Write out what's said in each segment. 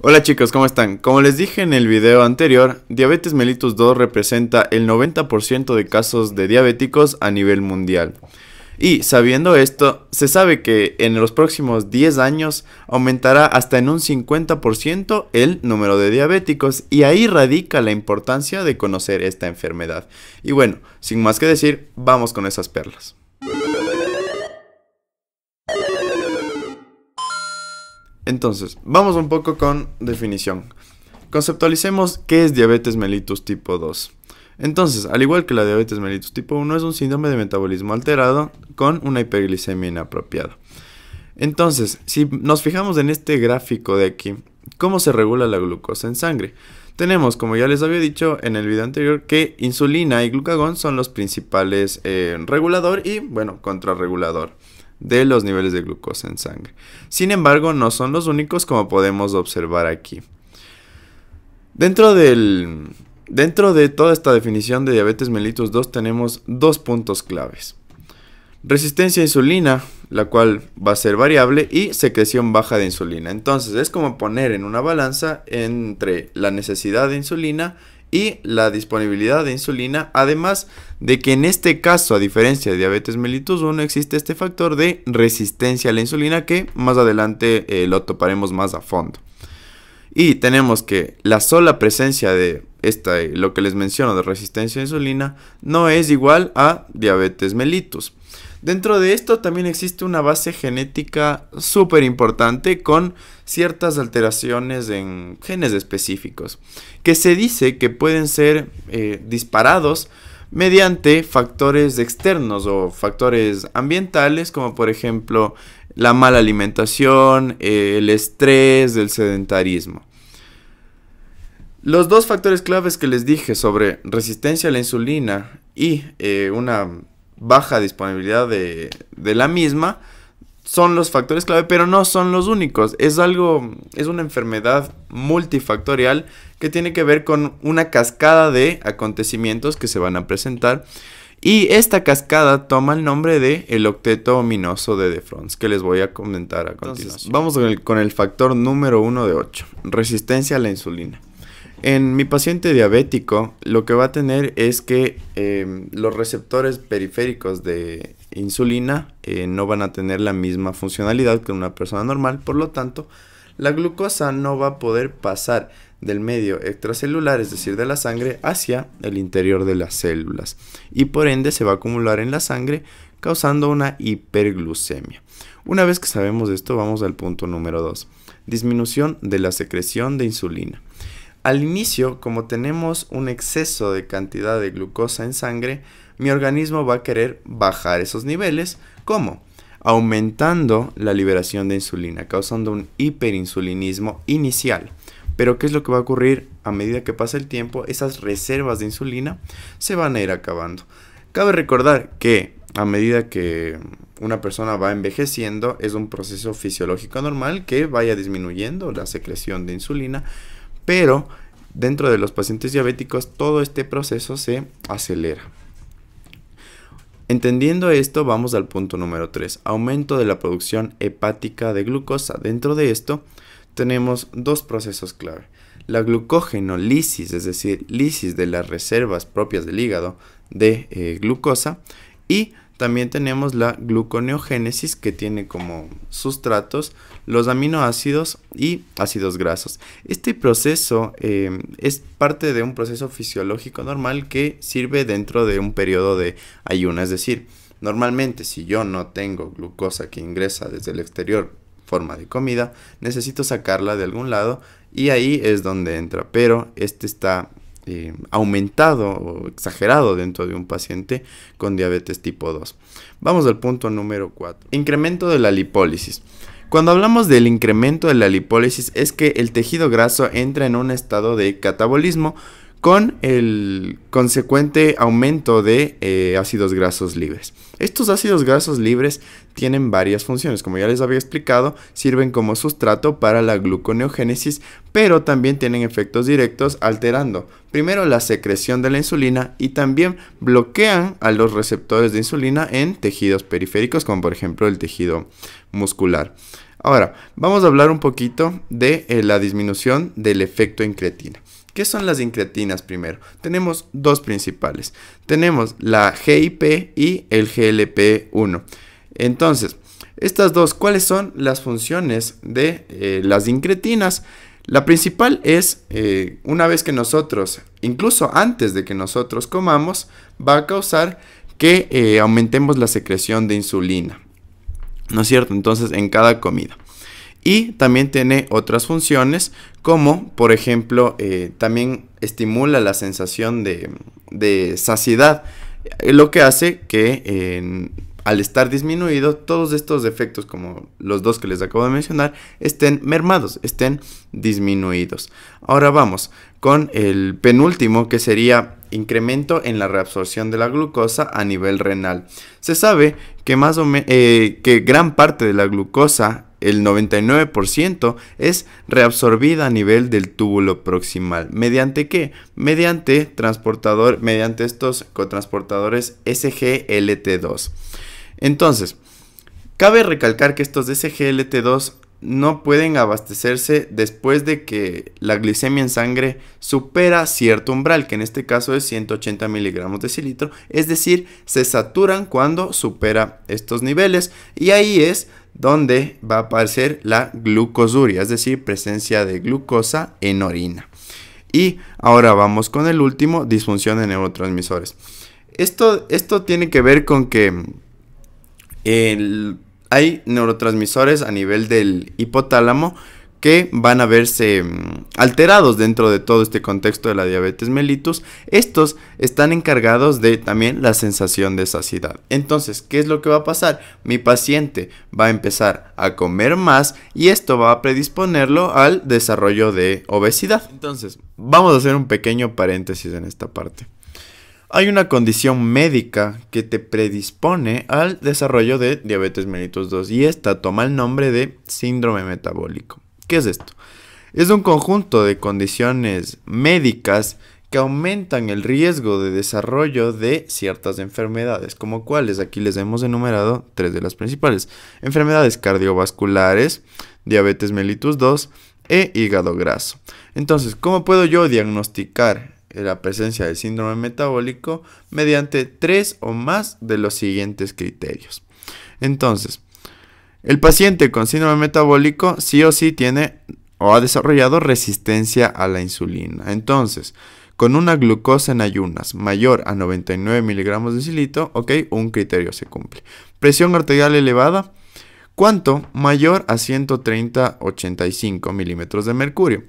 Hola chicos, ¿cómo están? Como les dije en el video anterior, diabetes mellitus 2 representa el 90% de casos de diabéticos a nivel mundial. Y sabiendo esto, se sabe que en los próximos 10 años aumentará hasta en un 50% el número de diabéticos y ahí radica la importancia de conocer esta enfermedad. Y bueno, sin más que decir, vamos con esas perlas. Entonces, vamos un poco con definición. Conceptualicemos qué es diabetes mellitus tipo 2. Entonces, al igual que la diabetes mellitus tipo 1, es un síndrome de metabolismo alterado con una hiperglicemia inapropiada. Entonces, si nos fijamos en este gráfico de aquí, ¿cómo se regula la glucosa en sangre? Tenemos, como ya les había dicho en el video anterior, que insulina y glucagón son los principales eh, regulador y, bueno, contrarregulador de los niveles de glucosa en sangre. Sin embargo, no son los únicos como podemos observar aquí. Dentro dentro de toda esta definición de diabetes mellitus 2 tenemos dos puntos claves. Resistencia a insulina, la cual va a ser variable, y secreción baja de insulina. Entonces es como poner en una balanza entre la necesidad de insulina y la disponibilidad de insulina, además de que en este caso, a diferencia de diabetes mellitus 1, existe este factor de resistencia a la insulina que más adelante eh, lo toparemos más a fondo. Y tenemos que la sola presencia de esta, eh, lo que les menciono de resistencia a insulina no es igual a diabetes mellitus. Dentro de esto también existe una base genética súper importante con ciertas alteraciones en genes específicos, que se dice que pueden ser eh, disparados mediante factores externos o factores ambientales, como por ejemplo la mala alimentación, eh, el estrés, el sedentarismo. Los dos factores claves que les dije sobre resistencia a la insulina y eh, una baja disponibilidad de, la misma son los factores clave, pero no son los únicos. Es algo, es una enfermedad multifactorial que tiene que ver con una cascada de acontecimientos que se van a presentar. Y esta cascada toma el nombre de el octeto ominoso de De que les voy a comentar a continuación. vamos con el, con el factor número uno de 8, resistencia a la insulina. En mi paciente diabético, lo que va a tener es que em, los receptores periféricos de insulina eh, no van a tener la misma funcionalidad que una persona normal, por lo tanto, la glucosa no va a poder pasar del medio extracelular, es decir, de la sangre, hacia el interior de las células. Y por ende se va a acumular en la sangre causando una hiperglucemia. Una vez que sabemos esto, vamos al punto número 2, disminución de la secreción de insulina. Al inicio, como tenemos un exceso de cantidad de glucosa en sangre, mi organismo va a querer bajar esos niveles. ¿Cómo? Aumentando la liberación de insulina, causando un hiperinsulinismo inicial. Pero ¿qué es lo que va a ocurrir a medida que pasa el tiempo? Esas reservas de insulina se van a ir acabando. Cabe recordar que a medida que una persona va envejeciendo, es un proceso fisiológico normal que vaya disminuyendo la secreción de insulina pero dentro de los pacientes diabéticos todo este proceso se acelera. Entendiendo esto, vamos al punto número 3, aumento de la producción hepática de glucosa. Dentro de esto tenemos dos procesos clave. La glucógenolisis, es decir, lisis de las reservas propias del hígado de eh, glucosa y también tenemos la gluconeogénesis que tiene como sustratos los aminoácidos y ácidos grasos. Este proceso eh, es parte de un proceso fisiológico normal que sirve dentro de un periodo de ayuno. Es decir, normalmente si yo no tengo glucosa que ingresa desde el exterior forma de comida, necesito sacarla de algún lado y ahí es donde entra, pero este está eh, aumentado o exagerado dentro de un paciente con diabetes tipo 2. Vamos al punto número 4. Incremento de la lipólisis. Cuando hablamos del incremento de la lipólisis es que el tejido graso entra en un estado de catabolismo con el consecuente aumento de eh, ácidos grasos libres. Estos ácidos grasos libres tienen varias funciones. Como ya les había explicado, sirven como sustrato para la gluconeogénesis, pero también tienen efectos directos alterando primero la secreción de la insulina y también bloquean a los receptores de insulina en tejidos periféricos, como por ejemplo el tejido muscular. Ahora, vamos a hablar un poquito de eh, la disminución del efecto incretina. ¿Qué son las incretinas primero? Tenemos dos principales. Tenemos la GIP y el GLP-1. Entonces, estas dos, ¿cuáles son las funciones de eh, las incretinas? La principal es, eh, una vez que nosotros, incluso antes de que nosotros comamos, va a causar que eh, aumentemos la secreción de insulina. ¿No es cierto? Entonces, en cada comida. Y también tiene otras funciones, como por ejemplo, también estimula la sensación de, de, saciedad, lo que hace que al estar disminuido, todos estos efectos, como los dos que les acabo de mencionar, estén mermados, estén disminuidos. Ahora vamos con el penúltimo, que sería incremento en la reabsorción de la glucosa a nivel renal. Se sabe que, más eh, que gran parte de la glucosa el 99% es reabsorbida a nivel del túbulo proximal. ¿Mediante qué? Mediante transportador, mediante estos cotransportadores SGLT2. Entonces, cabe recalcar que estos SGLT2 no pueden abastecerse después de que la glicemia en sangre supera cierto umbral, que en este caso es 180 miligramos de cilitro, es decir, se saturan cuando supera estos niveles y ahí es donde va a aparecer la glucosuria, es decir, presencia de glucosa en orina. Y ahora vamos con el último, disfunción de neurotransmisores. Esto, esto tiene que ver con que hay neurotransmisores a nivel del hipotálamo que van a verse mm, alterados dentro de todo este contexto de la diabetes mellitus. Estos están encargados de también la sensación de saciedad. Entonces, ¿qué es lo que va a pasar? Mi paciente va a empezar a comer más y esto va a predisponerlo al desarrollo de obesidad. Entonces, vamos a hacer un pequeño paréntesis en esta parte hay una condición médica que te predispone al desarrollo de diabetes mellitus 2 y esta toma el nombre de síndrome metabólico. ¿Qué es esto? Es un conjunto de condiciones médicas que aumentan el riesgo de desarrollo de ciertas enfermedades, como cuáles aquí les hemos enumerado tres de las principales. Enfermedades cardiovasculares, diabetes mellitus 2 e hígado graso. Entonces, ¿cómo puedo yo diagnosticar la presencia del síndrome metabólico mediante tres o más de los siguientes criterios. Entonces, el paciente con síndrome metabólico sí o sí tiene o ha desarrollado resistencia a la insulina. Entonces, con una glucosa en ayunas mayor a 99 miligramos de silito, ok, un criterio se cumple. Presión arterial elevada, ¿cuánto? Mayor a 130-85 milímetros de mercurio.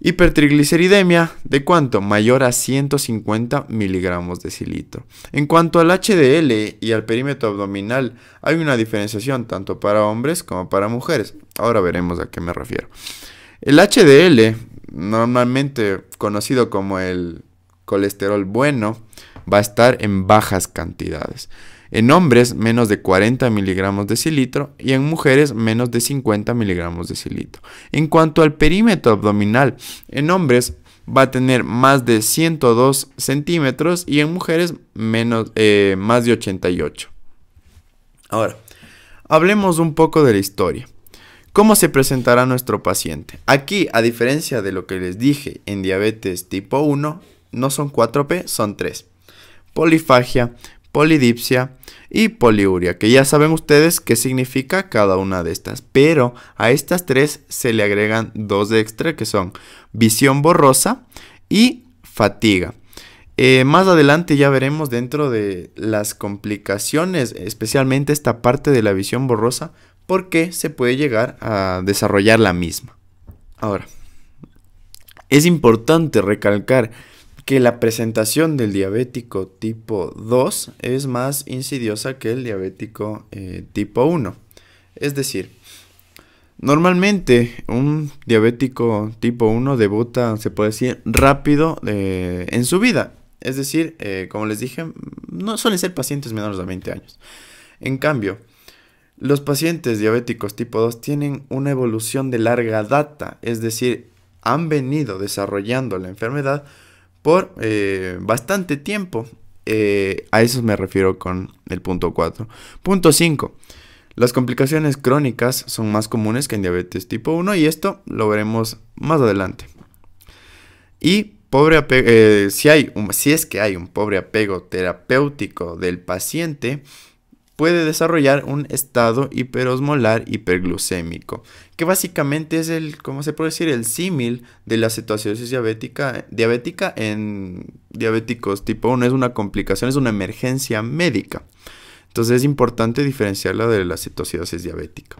Hipertrigliceridemia de cuánto? Mayor a 150 miligramos de cilitro. En cuanto al HDL y al perímetro abdominal, hay una diferenciación tanto para hombres como para mujeres. Ahora veremos a qué me refiero. El HDL, normalmente conocido como el colesterol bueno, va a estar en bajas cantidades. En hombres menos de 40 miligramos de cilitro y en mujeres menos de 50 miligramos de cilitro. En cuanto al perímetro abdominal, en hombres va a tener más de 102 centímetros y en mujeres menos, eh, más de 88. Ahora, hablemos un poco de la historia. ¿Cómo se presentará nuestro paciente? Aquí, a diferencia de lo que les dije en diabetes tipo 1, no son 4P, son 3. Polifagia, polidipsia y poliuria, que ya saben ustedes qué significa cada una de estas. Pero a estas tres se le agregan dos de extra que son visión borrosa y fatiga. Eh, más adelante ya veremos dentro de las complicaciones, especialmente esta parte de la visión borrosa, porque se puede llegar a desarrollar la misma. Ahora, es importante recalcar que la presentación del diabético tipo 2 es más insidiosa que el diabético eh, tipo 1. Es decir, Normalmente un diabético tipo 1 debuta, se puede decir, rápido eh, en su vida. Es decir, eh, como les dije, no suelen ser pacientes menores de 20 años. En cambio, los pacientes diabéticos tipo 2 tienen una evolución de larga data, es decir, han venido desarrollando la enfermedad por eh, bastante tiempo. Eh, a eso me refiero con el punto 4. Punto 5. Las complicaciones crónicas son más comunes que en diabetes tipo 1 y esto lo veremos más adelante. Y pobre eh, si, hay si es que hay un pobre apego terapéutico del paciente, puede desarrollar un estado hiperosmolar hiperglucémico, que básicamente es el, ¿cómo se puede decir? El símil de la cetoacidosis diabética, diabética en diabéticos tipo 1. Es una complicación, es una emergencia médica. Entonces es importante diferenciarla de la cetoacidosis diabética.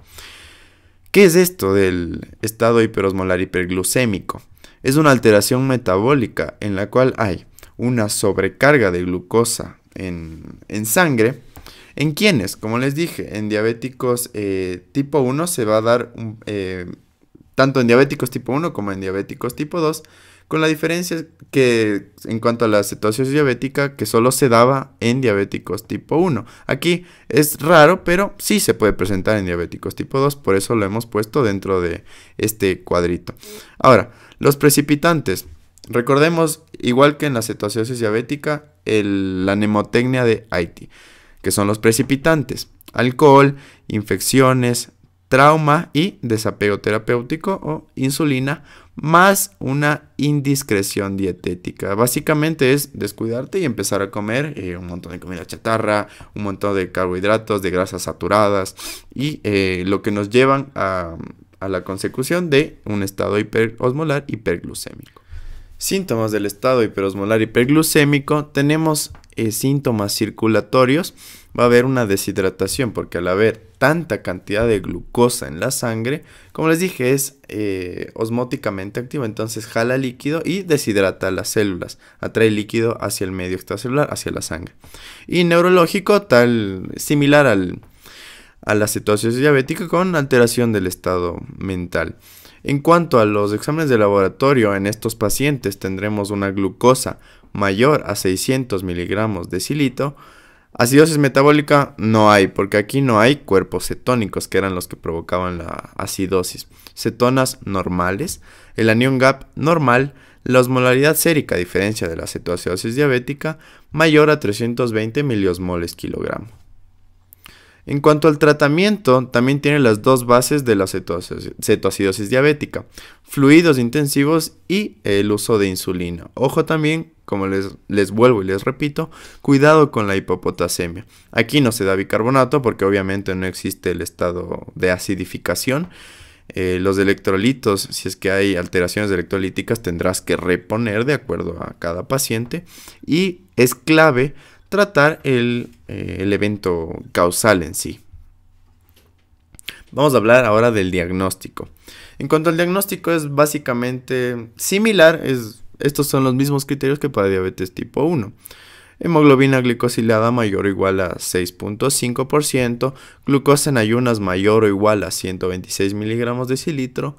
¿Qué es esto del estado hiperosmolar hiperglucémico? Es una alteración metabólica en la cual hay una sobrecarga de glucosa en, en sangre, ¿En quiénes? Como les dije, en diabéticos eh, tipo 1 se va a dar mm, eh, tanto en diabéticos tipo 1 como en diabéticos tipo 2, con la diferencia que en cuanto a la cetosis diabética que solo se daba en diabéticos tipo 1. Aquí es raro, pero sí se puede presentar en diabéticos tipo 2, por eso lo hemos puesto dentro de este cuadrito. Ahora, los precipitantes. Recordemos, igual que en la cetosis diabética, la nemotecnia de Haití que son los precipitantes, alcohol, infecciones, trauma y desapego terapéutico o insulina, más una indiscreción dietética. Básicamente es descuidarte y empezar a comer eh, un montón de comida chatarra, un montón de carbohidratos, de grasas saturadas y eh, lo que nos llevan a, la consecución de un estado hiperosmolar hiperglucémico. Síntomas del estado hiperosmolar hiperglucémico tenemos eh, síntomas circulatorios va a haber una deshidratación, porque al haber tanta cantidad de glucosa en la sangre, como les dije, es eh, osmóticamente activa, entonces jala líquido y deshidrata las células, atrae líquido hacia el medio extracelular, hacia la sangre. Y neurológico, tal, similar al, a la situación diabética con alteración del estado mental. En cuanto a los exámenes de laboratorio, en estos pacientes tendremos una glucosa mayor a 600 miligramos de silito, Acidosis metabólica no hay, porque aquí no hay cuerpos cetónicos, que eran los que provocaban la acidosis. Cetonas normales, el anión gap normal, la osmolaridad sérica, a diferencia de la cetoacidosis diabética, mayor a 320 miliosmoles kilogramo. En cuanto al tratamiento, también tiene las dos bases de la cetoacidosis, diabética, fluidos intensivos y el uso de insulina. Ojo también, como les, vuelvo y les repito, cuidado con la hipopotasemia. Aquí no se da bicarbonato porque obviamente no existe el estado de acidificación. Eh, los electrolitos, si es que hay alteraciones electrolíticas, tendrás que reponer de acuerdo a cada paciente. Y es clave tratar el, eh, el evento causal en sí. Vamos a hablar ahora del diagnóstico. En cuanto al diagnóstico es básicamente similar, es, estos son los mismos criterios que para diabetes tipo 1. Hemoglobina glicosilada mayor o igual a 6.5%, glucosa en ayunas mayor o igual a 126 miligramos de cilitro,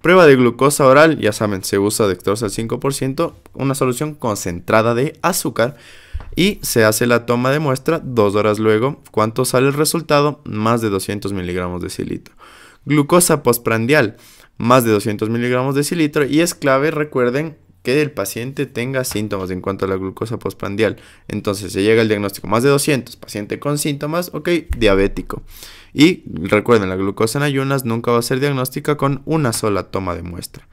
prueba de glucosa oral, ya saben, se usa dextrosa al 5%, una solución concentrada de azúcar, y se hace la toma de muestra dos horas luego. ¿Cuánto sale el resultado? Más de 200 miligramos de cilitro. Glucosa postprandial, más de 200 miligramos de cilitro y es clave, recuerden, que el paciente tenga síntomas en cuanto a la glucosa postprandial. Entonces se llega al diagnóstico más de 200, paciente con síntomas, ok, diabético. Y recuerden, la glucosa en ayunas nunca va a ser diagnóstica con una sola toma de muestra.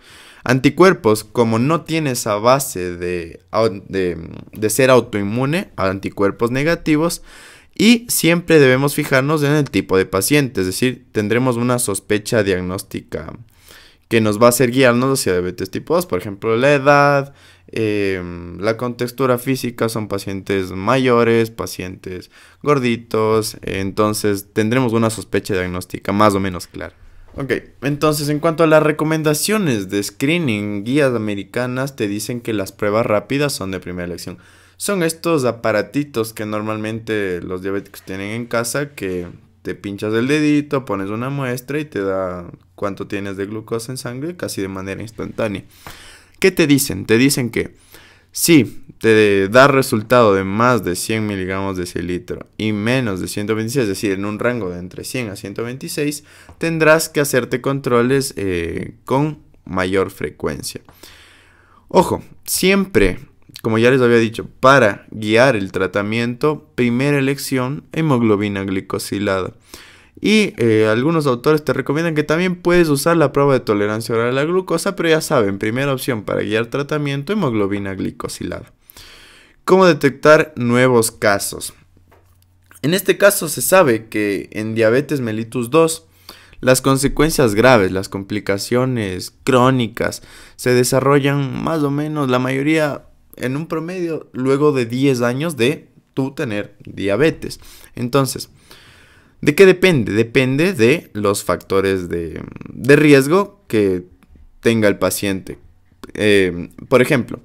Anticuerpos, como no tiene esa base de, de, ser autoinmune a anticuerpos negativos, y siempre debemos fijarnos en el tipo de paciente, es decir, tendremos una sospecha diagnóstica que nos va a hacer guiarnos hacia diabetes tipo 2, por ejemplo, la edad, em, la contextura física, son pacientes mayores, pacientes gorditos, entonces tendremos una sospecha diagnóstica más o menos clara. Ok, entonces en cuanto a las recomendaciones de screening, guías americanas te dicen que las pruebas rápidas son de primera elección. Son estos aparatitos que normalmente los diabéticos tienen en casa que te pinchas el dedito, pones una muestra y te da cuánto tienes de glucosa en sangre casi de manera instantánea. ¿Qué te dicen? Te dicen que si te da resultado de más de 100 miligramos de cilitro y menos de 126, es decir, en un rango de entre 100 a 126, tendrás que hacerte controles eh, con mayor frecuencia. Ojo, siempre, como ya les había dicho, para guiar el tratamiento, primera elección, hemoglobina glicosilada. Y eh, algunos autores te recomiendan que también puedes usar la prueba de tolerancia oral a la glucosa, pero ya saben, primera opción para guiar tratamiento, hemoglobina glicosilada. ¿Cómo detectar nuevos casos? En este caso se sabe que en diabetes mellitus 2, las consecuencias graves, las complicaciones crónicas, se desarrollan más o menos la mayoría en un promedio luego de 10 años de tú tener diabetes. Entonces, ¿De qué depende? Depende de los factores de, riesgo que tenga el paciente. Eh, por ejemplo,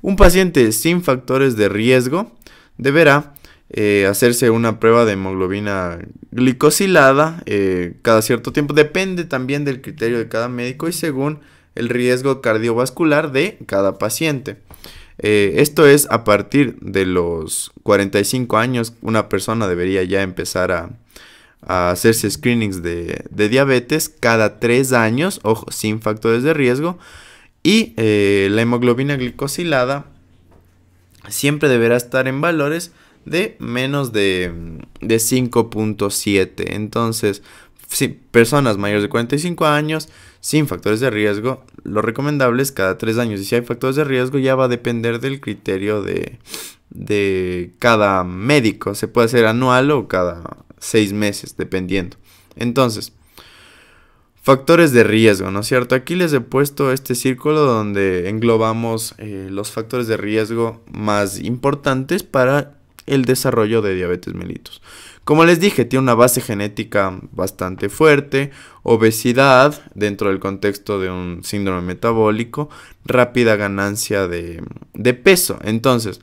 un paciente sin factores de riesgo deberá eh, hacerse una prueba de hemoglobina glicosilada eh, cada cierto tiempo. Depende también del criterio de cada médico y según el riesgo cardiovascular de cada paciente. esto es a partir de los 45 años una persona debería ya empezar a, a hacerse screenings de, diabetes cada 3 años, ojo, sin factores de riesgo. Y eh, la hemoglobina glicosilada siempre deberá estar en valores de menos de, de 5.7. Entonces, si personas mayores de 45 años, sin factores de riesgo, lo recomendable es cada 3 años. Y si hay factores de riesgo, ya va a depender del criterio de, de cada médico. Se puede hacer anual o cada, seis meses, dependiendo. Entonces, factores de riesgo, ¿no es cierto? Aquí les he puesto este círculo donde englobamos eh, los factores de riesgo más importantes para el desarrollo de diabetes mellitus. Como les dije, tiene una base genética bastante fuerte, obesidad dentro del contexto de un síndrome metabólico, rápida ganancia de, de peso. Entonces,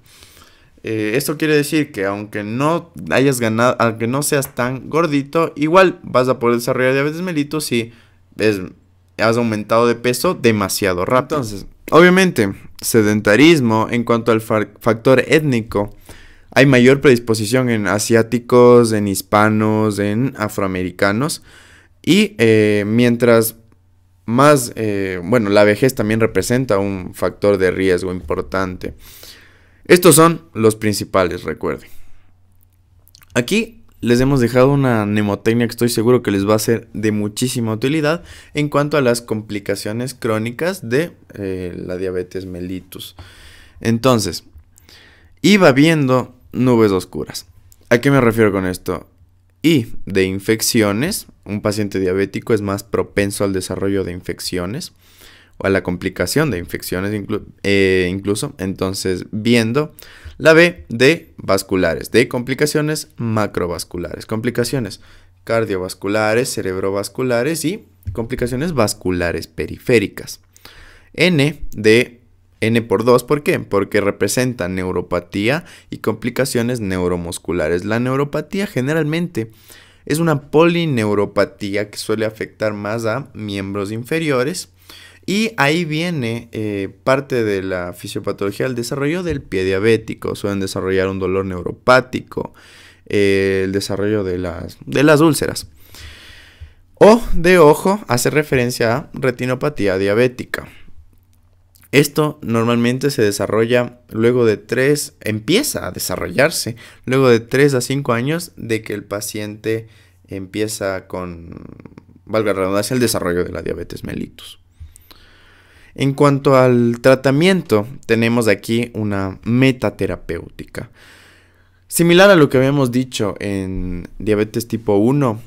eh, esto quiere decir que aunque no hayas ganado, aunque no seas tan gordito, igual vas a poder desarrollar diabetes mellitus si has aumentado de peso demasiado rápido. Entonces, obviamente, sedentarismo en cuanto al factor étnico, hay mayor predisposición en asiáticos, en hispanos, en afroamericanos. Y eh, mientras más, eh, bueno, la vejez también representa un factor de riesgo importante. Estos son los principales, recuerden. Aquí les hemos dejado una mnemotecnia que estoy seguro que les va a ser de muchísima utilidad en cuanto a las complicaciones crónicas de eh, la diabetes mellitus. Entonces, iba viendo nubes oscuras. ¿A qué me refiero con esto? Y de infecciones, un paciente diabético es más propenso al desarrollo de infecciones o a la complicación de infecciones eh, incluso. Entonces, viendo la B de vasculares, de complicaciones macrovasculares, complicaciones cardiovasculares, cerebrovasculares y complicaciones vasculares periféricas. N de N por 2, ¿por qué? Porque representa neuropatía y complicaciones neuromusculares. La neuropatía generalmente es una polineuropatía que suele afectar más a miembros inferiores y ahí viene eh, parte de la fisiopatología del desarrollo del pie diabético. Suelen desarrollar un dolor neuropático, eh, el desarrollo de las, de las úlceras. O de ojo hace referencia a retinopatía diabética. Esto normalmente se desarrolla luego de tres, empieza a desarrollarse luego de 3 a 5 años de que el paciente empieza con, valga la redundancia, el desarrollo de la diabetes mellitus. En cuanto al tratamiento, tenemos aquí una metaterapéutica. Similar a lo que habíamos dicho en diabetes tipo 1,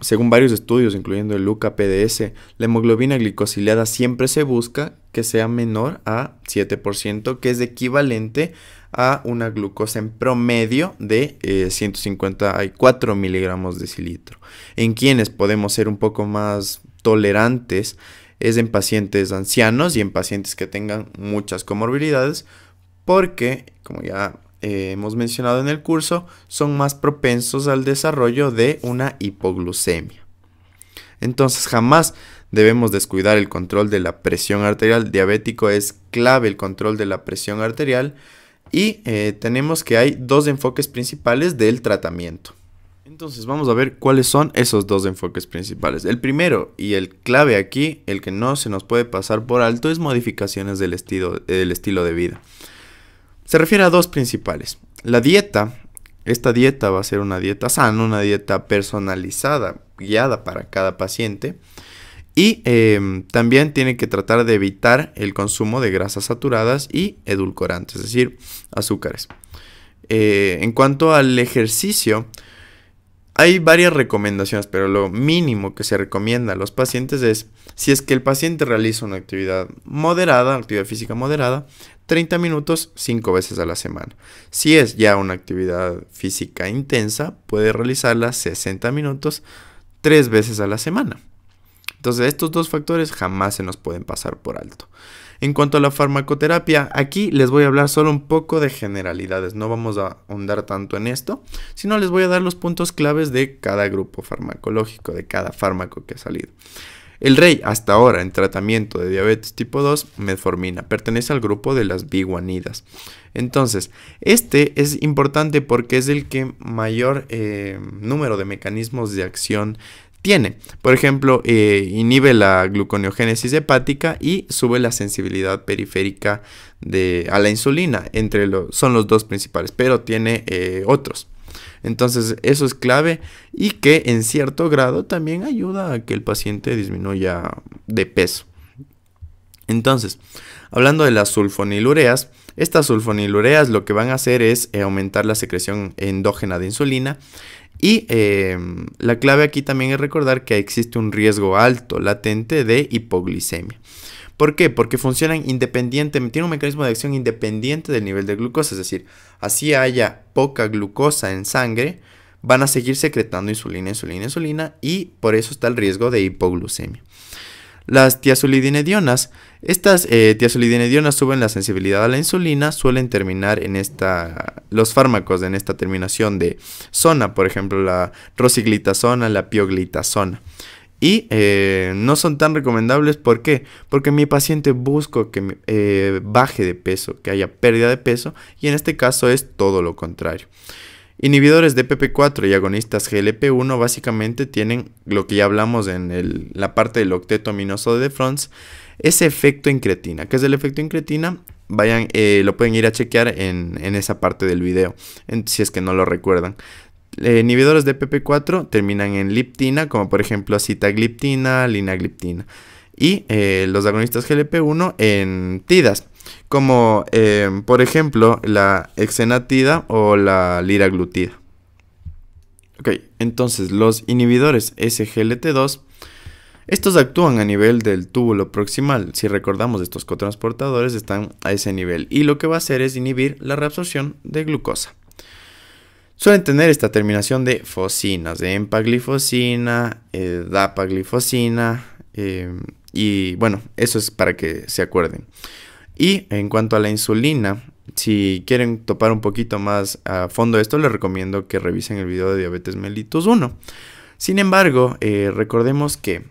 según varios estudios, incluyendo el LUCA-PDS, la hemoglobina glicosilada siempre se busca que sea menor a 7%, que es equivalente a una glucosa en promedio de 154 eh, miligramos de cilitro. En quienes podemos ser un poco más tolerantes es en pacientes ancianos y en pacientes que tengan muchas comorbilidades porque, como ya eh, hemos mencionado en el curso, son más propensos al desarrollo de una hipoglucemia. Entonces jamás debemos descuidar el control de la presión arterial. Diabético es clave el control de la presión arterial. Y eh, tenemos que hay dos enfoques principales del tratamiento. Entonces vamos a ver cuáles son esos dos enfoques principales. El primero y el clave aquí, el que no se nos puede pasar por alto, es modificaciones del estilo, del estilo de vida. Se refiere a dos principales. La dieta, esta dieta va a ser una dieta sana, una dieta personalizada, guiada para cada paciente. Y em, también tiene que tratar de evitar el consumo de grasas saturadas y edulcorantes, es decir, azúcares. Eh, en cuanto al ejercicio, hay varias recomendaciones, pero lo mínimo que se recomienda a los pacientes es, si es que el paciente realiza una actividad moderada, actividad física moderada, 30 minutos 5 veces a la semana. Si es ya una actividad física intensa, puede realizarla 60 minutos 3 veces a la semana. Entonces estos dos factores jamás se nos pueden pasar por alto. En cuanto a la farmacoterapia, aquí les voy a hablar solo un poco de generalidades, no vamos a ahondar tanto en esto, sino les voy a dar los puntos claves de cada grupo farmacológico, de cada fármaco que ha salido. El rey, hasta ahora en tratamiento de diabetes tipo 2, metformina, pertenece al grupo de las biguanidas. Entonces, este es importante porque es el que mayor eh, número de mecanismos de acción tiene. Por ejemplo, eh, inhibe la gluconeogénesis hepática y sube la sensibilidad periférica de, a la insulina. Entre son los dos principales, pero tiene eh, otros. Entonces, eso es clave y que en cierto grado también ayuda a que el paciente disminuya de peso. Entonces, hablando de las sulfonilureas, estas sulfonilureas lo que van a hacer es eh, aumentar la secreción endógena de insulina y eh, la clave aquí también es recordar que existe un riesgo alto, latente de hipoglicemia. ¿Por qué? Porque funcionan independientemente, tiene un mecanismo de acción independiente del nivel de glucosa, es decir, así haya poca glucosa en sangre, van a seguir secretando insulina, insulina, insulina y por eso está el riesgo de hipoglucemia. Las tiazolidinedionas. Estas eh, tiazolidinedionas suben la sensibilidad a la insulina, suelen terminar en esta, los fármacos en esta terminación de zona, por ejemplo la rosiglitazona, la pioglitazona. Y eh, no son tan recomendables, ¿por qué? Porque mi paciente busco que eh, baje de peso, que haya pérdida de peso, y en este caso es todo lo contrario. Inhibidores de PP4 y agonistas GLP1 básicamente tienen lo que ya hablamos en la parte del octeto aminoso de Frons, ese efecto incretina. ¿Qué es el efecto incretina? Vayan, eh, lo pueden ir a chequear en, esa parte del video, si es que no lo recuerdan. Eh, inhibidores de PP4 terminan en liptina, como por ejemplo citagliptina, linagliptina. Y eh, los agonistas GLP1 en tidas como eh, por ejemplo la exenatida o la liraglutida. entonces los inhibidores SGLT2, estos actúan a nivel del túbulo proximal. Si recordamos, estos cotransportadores están a ese nivel y lo que va a hacer es inhibir la reabsorción de glucosa. Suelen tener esta terminación de fosinas, de empaglifosina, eh, dapaglifosina, eh, y bueno, eso es para que se acuerden. Y en cuanto a la insulina, si quieren topar un poquito más a fondo esto, les recomiendo que revisen el video de diabetes mellitus 1. Sin embargo, eh, recordemos que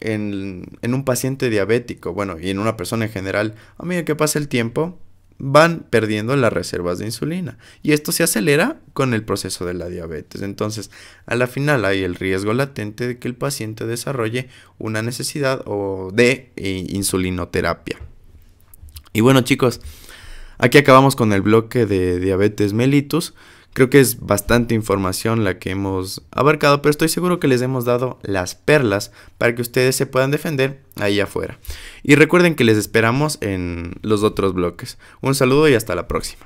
en, un paciente diabético, bueno, y en una persona en general, a medida que pasa el tiempo, van perdiendo las reservas de insulina. Y esto se acelera con el proceso de la diabetes. Entonces, a la final hay el riesgo latente de que el paciente desarrolle una necesidad o de eh, insulinoterapia. Y bueno chicos, aquí acabamos con el bloque de diabetes mellitus. Creo que es bastante información la que hemos abarcado, pero estoy seguro que les hemos dado las perlas para que ustedes se puedan defender ahí afuera. Y recuerden que les esperamos en los otros bloques. Un saludo y hasta la próxima.